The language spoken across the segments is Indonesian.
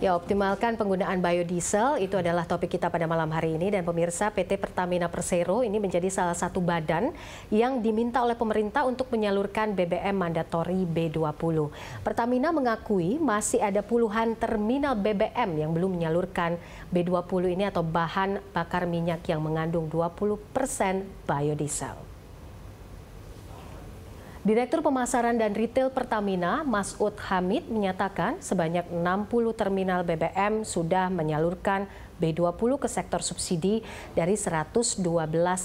Ya, optimalkan penggunaan biodiesel itu adalah topik kita pada malam hari ini dan pemirsa PT Pertamina Persero ini menjadi salah satu badan yang diminta oleh pemerintah untuk menyalurkan BBM mandatori B20. Pertamina mengakui masih ada puluhan terminal BBM yang belum menyalurkan B20 ini atau bahan bakar minyak yang mengandung 20% biodiesel. Direktur Pemasaran dan Retail Pertamina, Masud Hamid, menyatakan sebanyak 60 terminal BBM sudah menyalurkan B20 ke sektor subsidi dari 112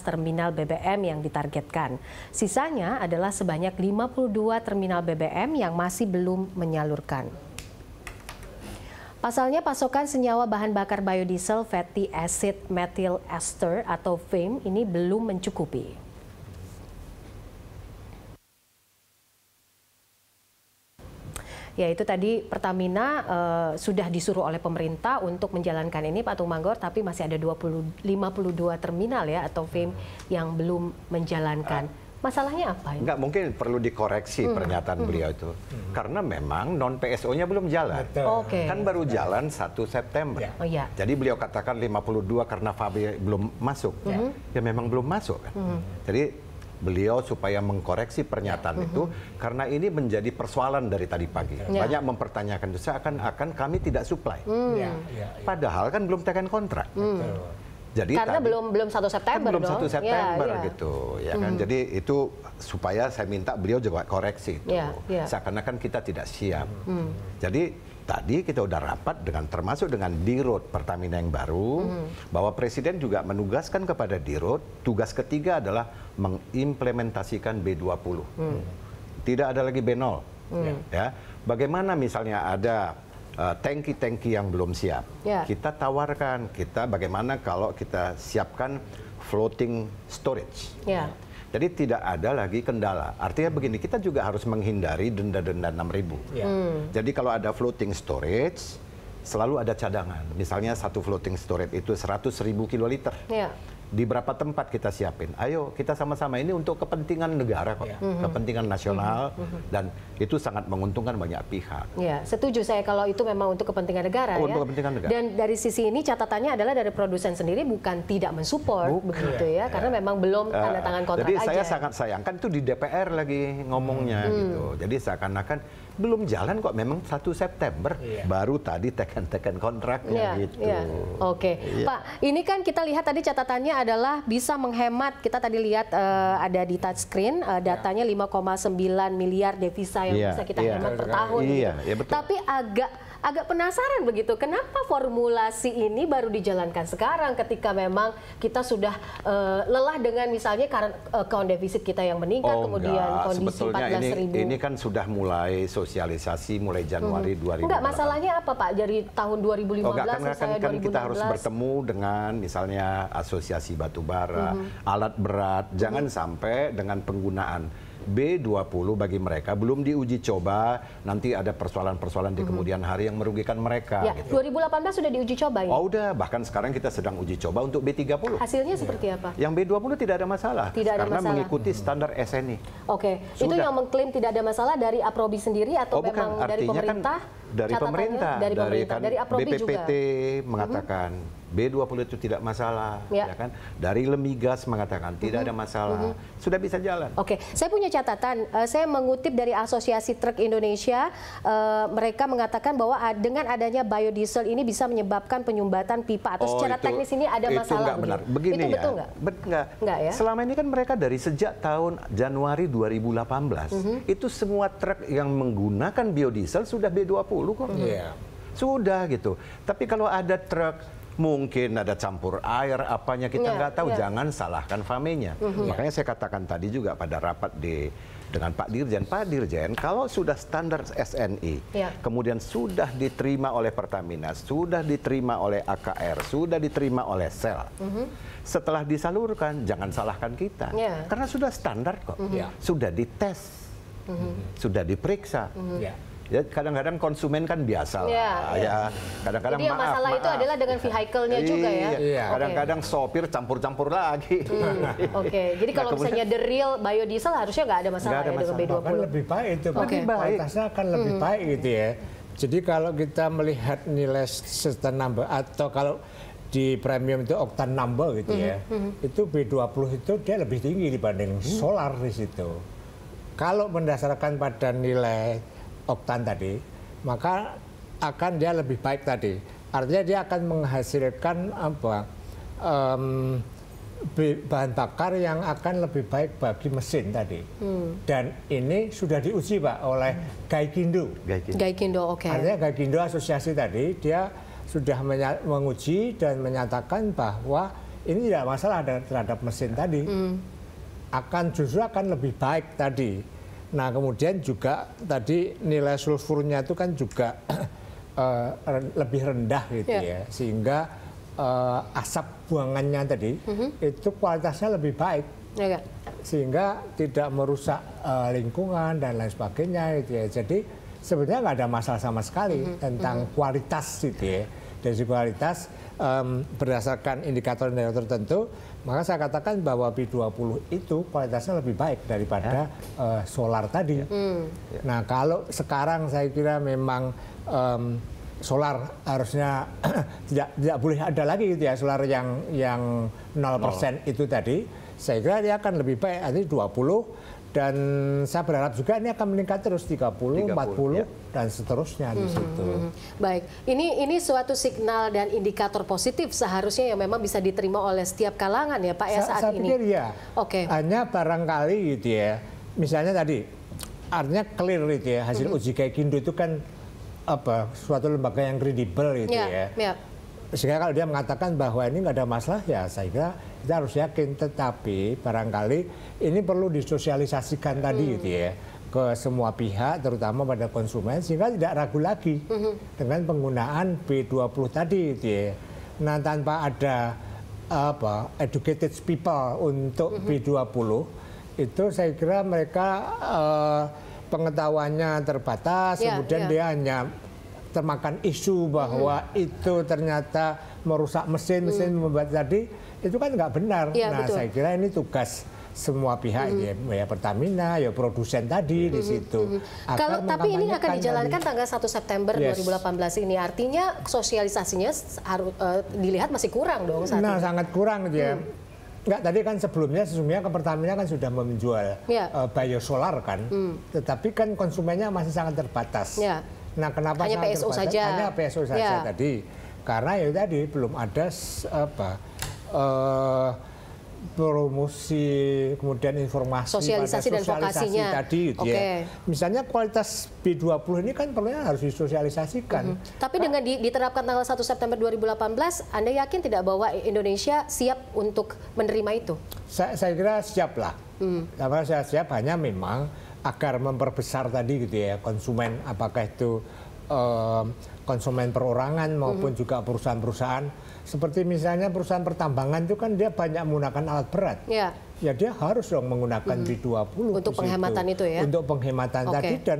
terminal BBM yang ditargetkan. Sisanya adalah sebanyak 52 terminal BBM yang masih belum menyalurkan. Pasalnya pasokan senyawa bahan bakar biodiesel fatty acid methyl ester atau FAME ini belum mencukupi. Ya itu tadi Pertamina uh, sudah disuruh oleh pemerintah untuk menjalankan ini Pak Tumanggor tapi masih ada 20 52 terminal ya atau FIM yang belum menjalankan. Uh. Masalahnya apa? Ini? Enggak, mungkin perlu dikoreksi hmm. pernyataan hmm. beliau itu. Hmm. Karena memang non-PSO-nya belum jalan. Okay. Kan baru jalan 1 September. Yeah. Oh, yeah. Jadi beliau katakan 52 karena Fabi belum masuk. Ya, ya memang belum masuk. Kan? Hmm. Jadi beliau supaya mengkoreksi pernyataan itu karena ini menjadi persoalan dari tadi pagi. Ya. Banyak mempertanyakan itu saya akan kami tidak supply. Hmm. Ya, ya, Padahal kan belum tekan kontrak. Hmm. Jadi karena tadi, belum belum satu kan September kan belum satu September ya, gitu ya, ya kan. Mm. Jadi itu supaya saya minta beliau juga koreksi itu. Ya, ya. Seakan-akan kita tidak siap. Mm. Jadi tadi kita sudah rapat dengan termasuk dengan Dirut Pertamina yang baru hmm. bahwa presiden juga menugaskan kepada Dirut tugas ketiga adalah mengimplementasikan B20. Hmm. Tidak ada lagi B0. Hmm. Ya. Bagaimana misalnya ada eh, tanki-tanki uh, yang belum siap. Yeah. Kita tawarkan kita bagaimana kalau kita siapkan floating storage. Yeah. Jadi tidak ada lagi kendala. Artinya begini, kita juga harus menghindari denda-denda 6 ribu. Iya. Hmm. Jadi kalau ada floating storage, selalu ada cadangan. Misalnya satu floating storage itu 100 ribu kiloliter. Ya di berapa tempat kita siapin. Ayo kita sama-sama ini untuk kepentingan negara kok, yeah. Mm-hmm. kepentingan nasional mm -hmm. dan itu sangat menguntungkan banyak pihak. Ya, yeah. setuju saya kalau itu memang untuk kepentingan negara oh, ya. untuk ya. kepentingan negara. Dan dari sisi ini catatannya adalah dari produsen sendiri bukan tidak mensupport bukan. begitu ya, yeah. karena memang belum eh, tanda tangan kontrak aja. Jadi aja. saya sangat sayangkan itu di DPR lagi ngomongnya mm. gitu. Jadi seakan-akan belum jalan kok memang 1 September yeah. baru tadi tekan-tekan kontraknya yeah. gitu. Yeah. Oke, okay. Iya. yeah. Pak, ini kan kita lihat tadi catatannya adalah bisa menghemat. Kita tadi lihat uh, ada di touchscreen uh, eh, iya. datanya 5,9 miliar devisa yang yeah. bisa kita yeah. hemat per tahun. Iya, gitu. yeah, betul. Tapi agak agak penasaran begitu, kenapa formulasi ini baru dijalankan sekarang ketika memang kita sudah uh, lelah dengan misalnya karena eh, account defisit kita yang meningkat, oh, kemudian enggak. kondisi Sebetulnya 14 ini, ribu. Ini kan sudah mulai sosialisasi mulai Januari hmm. 2018. Enggak, masalahnya apa Pak? Dari tahun 2015 oh, enggak, kan, kan 2016. Kan kita harus bertemu dengan misalnya asosiasi batubara, hmm. alat berat, jangan hmm. sampai dengan penggunaan B20 bagi mereka belum diuji coba, nanti ada persoalan-persoalan di mhm. kemudian hari yang merugikan mereka. Ya, gitu. 2018 sudah diuji coba ya? Oh udah, bahkan sekarang kita sedang uji coba untuk B30. Hasilnya iya. seperti apa? Yang B20 tidak ada masalah. Tidak ada karena masalah. mengikuti hmm. standar SNI. Oke, okay. itu yang mengklaim tidak ada masalah dari Aprobi sendiri atau oh, memang bukan. dari kan pemerintah? Kan dari pemerintah, dari, dari, kan dari BPPT juga. mengatakan mm -hmm. B20 itu tidak masalah, ya, ya kan? Dari Lemigas mengatakan tidak mm -hmm. ada masalah, mm -hmm. sudah bisa jalan. Oke, okay. saya punya catatan. Uh, saya mengutip dari Asosiasi Truk Indonesia, uh, mereka mengatakan bahwa dengan adanya biodiesel ini bisa menyebabkan penyumbatan pipa atau oh, secara itu, teknis ini ada masalah. Itu benar. Begini itu ya. Betul enggak? Be- enggak. enggak ya. Selama ini kan mereka dari sejak tahun Januari 2018 mm -hmm. itu semua truk yang menggunakan biodiesel sudah B20 dulu kok. Yeah. Sudah gitu. Tapi kalau ada truk mungkin ada campur air apanya kita iya, nggak yeah, tahu yeah. jangan salahkan famenya mm -hmm. makanya saya katakan tadi juga pada rapat di dengan Pak Dirjen Pak Dirjen kalau sudah standar SNI yeah. kemudian sudah diterima oleh Pertamina sudah diterima oleh AKR sudah diterima oleh Sel mm -hmm. setelah disalurkan jangan salahkan kita yeah. karena sudah standar kok mm -hmm. sudah dites mm -hmm. sudah diperiksa mm -hmm. yeah Ya kadang-kadang konsumen kan biasa lah, ya. ya. ya. Kadang-kadang Jadi maaf, masalah maaf. itu adalah dengan vehicle-nya iya, juga ya. Iya. Kadang-kadang okay. sopir campur-campur lagi. Hmm. Oke. Okay. Jadi kalau nah, misalnya the real biodiesel harusnya nggak ada masalah, gak ada ya masalah. dengan B20. Bahkan lebih baik itu. Okay. Kualitasnya akan lebih hmm. baik gitu ya. Jadi kalau kita melihat nilai certain number atau kalau di premium itu oktan number gitu ya. -hmm. hmm, hmm. Itu B20 itu dia lebih tinggi dibanding -hmm. solar di situ. Kalau mendasarkan pada nilai oktan tadi, maka akan dia lebih baik tadi. Artinya dia akan menghasilkan apa um, bahan bakar yang akan lebih baik bagi mesin tadi. Hmm. Dan ini sudah diuji pak oleh hmm. Gaikindo. Gaikindo, oke. Okay. Artinya Gaikindo asosiasi tadi dia sudah menguji dan menyatakan bahwa ini tidak masalah terhadap mesin tadi. Hmm. Akan justru akan lebih baik tadi Nah kemudian juga tadi nilai sulfurnya itu kan juga uh, lebih rendah gitu yeah. ya, sehingga uh, asap buangannya tadi mm-hmm. itu kualitasnya lebih baik, yeah. sehingga tidak merusak uh, lingkungan dan lain sebagainya gitu ya. Jadi sebenarnya nggak ada masalah sama sekali mm-hmm. tentang mm-hmm. kualitas gitu ya, dari kualitas um, berdasarkan indikator-indikator tertentu, maka saya katakan bahwa P20 itu kualitasnya lebih baik daripada ya. uh, solar tadi. Ya. Hmm. Ya. Nah, kalau sekarang saya kira memang um, solar harusnya tidak tidak boleh ada lagi gitu ya solar yang yang 0% persen itu tadi. Saya kira dia akan lebih baik, artinya 20 dan saya berharap juga ini akan meningkat terus 30, 30 40 ya. dan seterusnya hmm, di situ. Hmm, hmm, baik, ini ini suatu signal dan indikator positif seharusnya yang memang bisa diterima oleh setiap kalangan ya Pak ya saat saya, saya ini. ya. Oke. Okay. Hanya barangkali gitu ya. Misalnya tadi artinya clear gitu ya hasil hmm. uji Kindo itu kan apa suatu lembaga yang kredibel gitu ya. ya. ya. Sehingga kalau dia mengatakan bahwa ini nggak ada masalah ya saya kira kita harus yakin tetapi barangkali ini perlu disosialisasikan tadi hmm. gitu ya ke semua pihak terutama pada konsumen sehingga tidak ragu lagi hmm. dengan penggunaan B20 tadi gitu ya. Nah, tanpa ada apa educated people untuk hmm. B20 itu saya kira mereka uh, pengetahuannya terbatas, yeah, kemudian yeah. dia hanya termakan isu bahwa hmm. itu ternyata merusak mesin, mesin hmm. membuat tadi itu kan nggak benar. Ya, nah, betul. saya kira ini tugas semua pihak hmm. ya, ya Pertamina, ya produsen tadi hmm. di situ. Hmm. hmm. Kalau tapi ini akan dijalankan tadi. tanggal 1 September yes. 2018 ini artinya sosialisasinya harus uh, dilihat masih kurang dong saat Nah, ini. sangat kurang gitu ya. Hmm. Enggak, tadi kan sebelumnya sesungguhnya ke Pertamina kan sudah menjual yeah. Ya. uh, biosolar kan, mm. tetapi kan konsumennya masih sangat terbatas. Yeah. Nah, kenapa hanya PSU terbatas? saja? Hanya PSO saja ya. tadi. Karena ya tadi belum ada apa uh, promosi kemudian informasi sosialisasi pada sosialisasi dan vokasinya tadi gitu okay. ya. Misalnya kualitas B20 ini kan perlunya harus disosialisasikan. Mm -hmm. Tapi nah, dengan diterapkan tanggal 1 September 2018, Anda yakin tidak bahwa Indonesia siap untuk menerima itu? Saya, saya kira siap lah. Mm. Karena saya siap hanya memang agar memperbesar tadi gitu ya konsumen apakah itu eh, konsumen perorangan maupun mm -hmm. juga perusahaan-perusahaan seperti misalnya perusahaan pertambangan itu kan dia banyak menggunakan alat berat yeah. ya dia harus dong menggunakan mm -hmm. B20 untuk penghematan itu ya untuk penghematan okay. tadi dan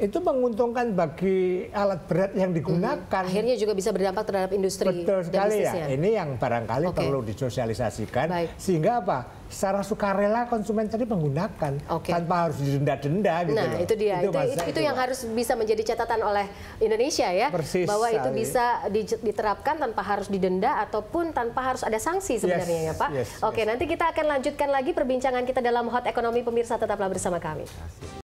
itu menguntungkan bagi alat berat yang digunakan. Hmm. Akhirnya juga bisa berdampak terhadap industri. Betul sekali ya. Ini yang barangkali okay. perlu disosialisasikan Baik. sehingga apa? Secara sukarela konsumen tadi menggunakan okay. tanpa harus didenda-denda gitu. Nah, loh. itu dia. Itu itu, itu, itu yang harus bisa menjadi catatan oleh Indonesia ya Persis bahwa sekali. itu bisa diterapkan tanpa harus didenda ataupun tanpa harus ada sanksi sebenarnya yes, ya, Pak. Yes, Oke, yes. nanti kita akan lanjutkan lagi perbincangan kita dalam Hot Ekonomi pemirsa tetaplah bersama kami.